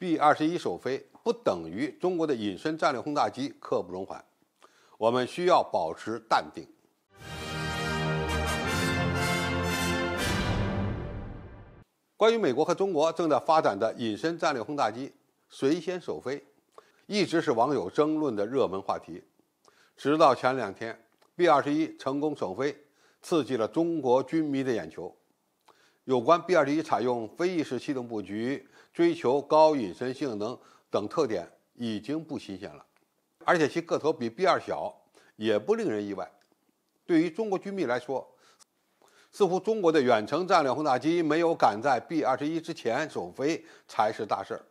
B 二十一首飞不等于中国的隐身战略轰炸机刻不容缓，我们需要保持淡定。关于美国和中国正在发展的隐身战略轰炸机谁先首飞，一直是网友争论的热门话题。直到前两天 B 二十一成功首飞，刺激了中国军迷的眼球。有关 B 二十一采用飞翼式气动布局。追求高隐身性能等特点已经不新鲜了，而且其个头比 B 二小也不令人意外。对于中国军迷来说，似乎中国的远程战略轰炸机没有赶在 B 二十一之前首飞才是大事儿。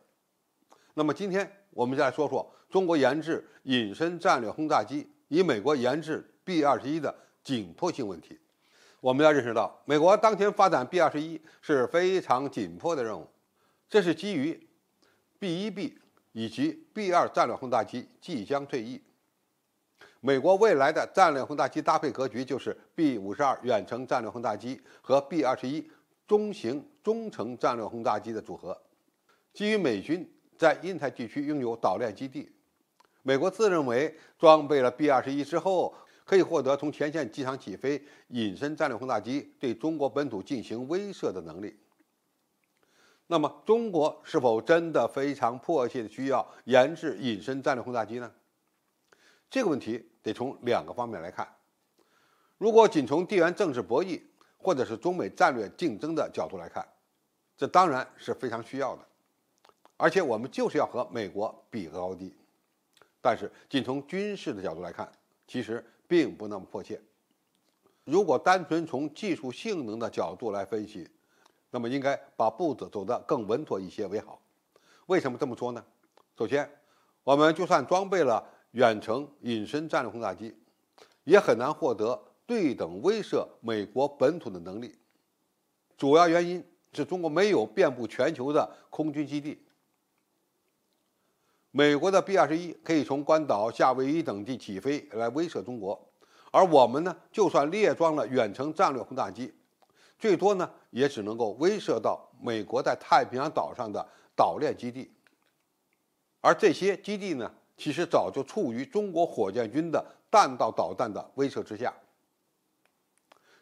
那么今天我们来说说中国研制隐身战略轰炸机与美国研制 B 二十一的紧迫性问题。我们要认识到，美国当前发展 B 二十一是非常紧迫的任务。这是基于 B 一 B 以及 B 二战略轰炸机即将退役，美国未来的战略轰炸机搭配格局就是 B 五十二远程战略轰炸机和 B 二十一中型中程战略轰炸机的组合。基于美军在印太地区拥有岛链基地，美国自认为装备了 B 二十一之后，可以获得从前线机场起飞隐身战略轰炸机对中国本土进行威慑的能力。那么，中国是否真的非常迫切的需要研制隐身战略轰炸机呢？这个问题得从两个方面来看。如果仅从地缘政治博弈或者是中美战略竞争的角度来看，这当然是非常需要的，而且我们就是要和美国比个高低。但是，仅从军事的角度来看，其实并不那么迫切。如果单纯从技术性能的角度来分析，那么应该把步子走得更稳妥一些为好。为什么这么说呢？首先，我们就算装备了远程隐身战略轰炸机，也很难获得对等威慑美国本土的能力。主要原因是中国没有遍布全球的空军基地。美国的 B-21 可以从关岛、夏威夷等地起飞来威慑中国，而我们呢，就算列装了远程战略轰炸机。最多呢，也只能够威慑到美国在太平洋岛上的岛链基地，而这些基地呢，其实早就处于中国火箭军的弹道导弹的威慑之下。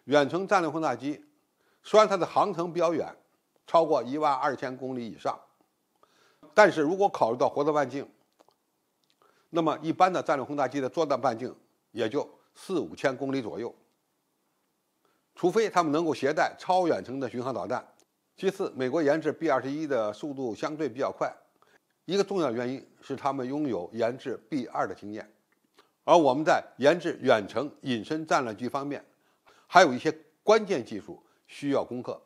远程战略轰炸机虽然它的航程比较远，超过一万二千公里以上，但是如果考虑到活动半径，那么一般的战略轰炸机的作战半径也就四五千公里左右。除非他们能够携带超远程的巡航导弹。其次，美国研制 B-21 的速度相对比较快，一个重要原因是他们拥有研制 B-2 的经验，而我们在研制远程隐身战略机方面，还有一些关键技术需要攻克。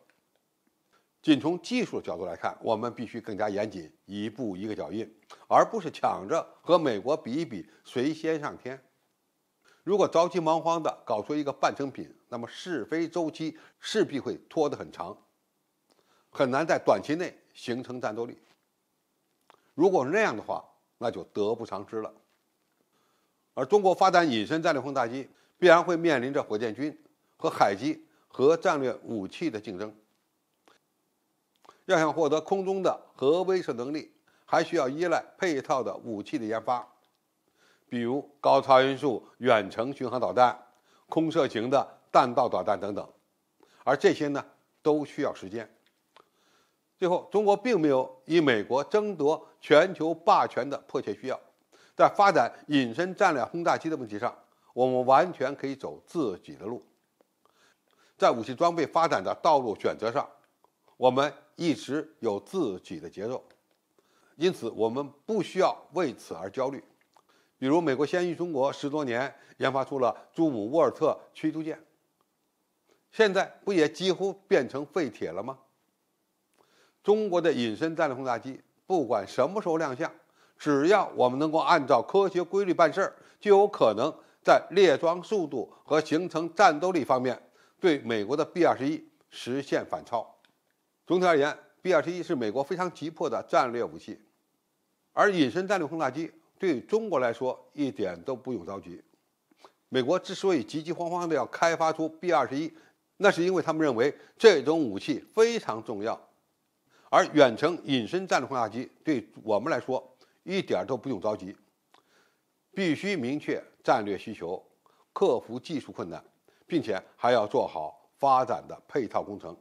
仅从技术角度来看，我们必须更加严谨，一步一个脚印，而不是抢着和美国比一比谁先上天。如果着急忙慌地搞出一个半成品，那么试飞周期势必会拖得很长，很难在短期内形成战斗力。如果是那样的话，那就得不偿失了。而中国发展隐身战略轰炸机，必然会面临着火箭军和海基核战略武器的竞争。要想获得空中的核威慑能力，还需要依赖配套的武器的研发。比如高超音速远程巡航导弹、空射型的弹道导弹等等，而这些呢都需要时间。最后，中国并没有以美国争夺全球霸权的迫切需要，在发展隐身战略轰炸机的问题上，我们完全可以走自己的路。在武器装备发展的道路选择上，我们一直有自己的节奏，因此我们不需要为此而焦虑。比如，美国先于中国十多年研发出了“朱姆沃尔特”驱逐舰，现在不也几乎变成废铁了吗？中国的隐身战略轰炸机，不管什么时候亮相，只要我们能够按照科学规律办事儿，就有可能在列装速度和形成战斗力方面对美国的 B-21 实现反超。总体而言，B-21 是美国非常急迫的战略武器，而隐身战略轰炸机。对中国来说一点都不用着急。美国之所以急急慌慌地要开发出 B 二十一，那是因为他们认为这种武器非常重要。而远程隐身战略轰炸机对我们来说一点都不用着急。必须明确战略需求，克服技术困难，并且还要做好发展的配套工程。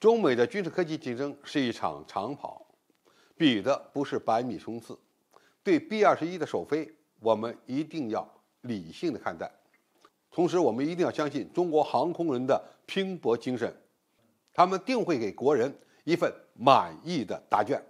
中美的军事科技竞争是一场长跑，比的不是百米冲刺。对 B 二十一的首飞，我们一定要理性的看待。同时，我们一定要相信中国航空人的拼搏精神，他们定会给国人一份满意的答卷。